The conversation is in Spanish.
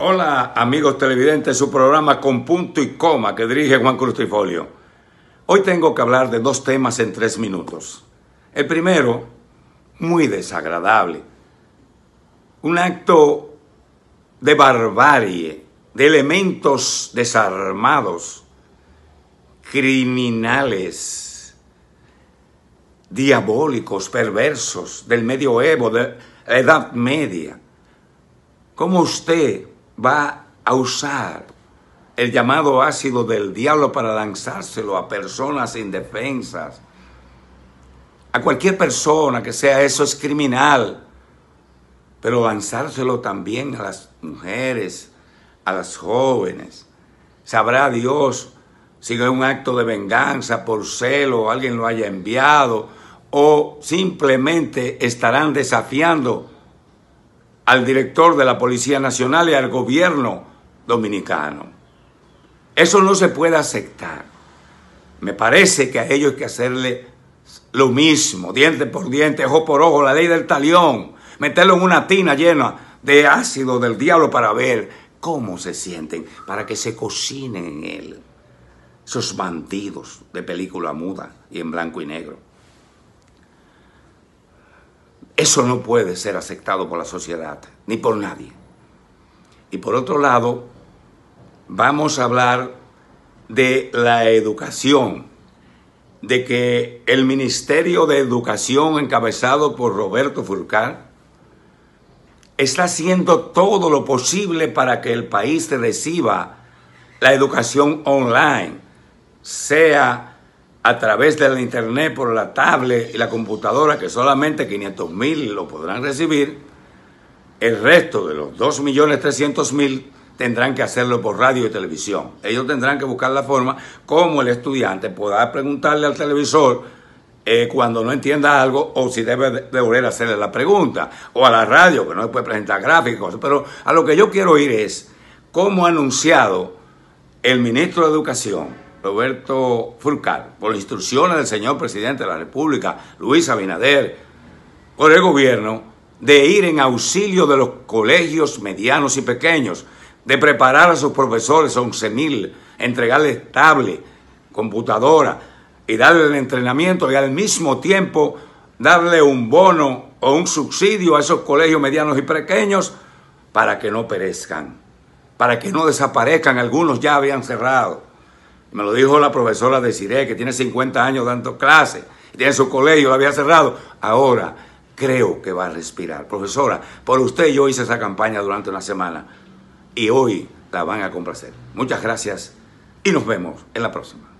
Hola amigos televidentes, su programa con punto y coma que dirige Juan Cruz Trifolio. Hoy tengo que hablar de dos temas en tres minutos. El primero, muy desagradable, un acto de barbarie, de elementos desarmados, criminales, diabólicos, perversos, del medioevo, de la Edad Media. ¿Cómo usted va a usar el llamado ácido del diablo para lanzárselo a personas indefensas, a cualquier persona que sea eso es criminal, pero lanzárselo también a las mujeres, a las jóvenes. Sabrá Dios si es un acto de venganza por celo, alguien lo haya enviado, o simplemente estarán desafiando al director de la Policía Nacional y al gobierno dominicano. Eso no se puede aceptar. Me parece que a ellos hay que hacerle lo mismo, diente por diente, ojo por ojo, la ley del talión, meterlo en una tina llena de ácido del diablo para ver cómo se sienten, para que se cocinen en él. Esos bandidos de película muda y en blanco y negro. Eso no puede ser aceptado por la sociedad, ni por nadie. Y por otro lado, vamos a hablar de la educación, de que el Ministerio de Educación encabezado por Roberto Furcal está haciendo todo lo posible para que el país reciba la educación online, sea a través de la internet, por la tablet y la computadora, que solamente 500 lo podrán recibir, el resto de los 2.300.000 tendrán que hacerlo por radio y televisión. Ellos tendrán que buscar la forma como el estudiante pueda preguntarle al televisor eh, cuando no entienda algo o si debe de volver a hacerle la pregunta, o a la radio, que no le puede presentar gráficos. Pero a lo que yo quiero ir es, ¿cómo ha anunciado el ministro de Educación, Roberto Furcal, por instrucciones del señor presidente de la República, Luis Abinader, por el gobierno, de ir en auxilio de los colegios medianos y pequeños, de preparar a sus profesores 11.000, entregarles tablet, computadora y darle el entrenamiento y al mismo tiempo darle un bono o un subsidio a esos colegios medianos y pequeños para que no perezcan, para que no desaparezcan, algunos ya habían cerrado me lo dijo la profesora de Cire, que tiene 50 años dando clases, tiene su colegio, lo había cerrado. Ahora creo que va a respirar. Profesora, por usted yo hice esa campaña durante una semana y hoy la van a complacer. Muchas gracias y nos vemos en la próxima.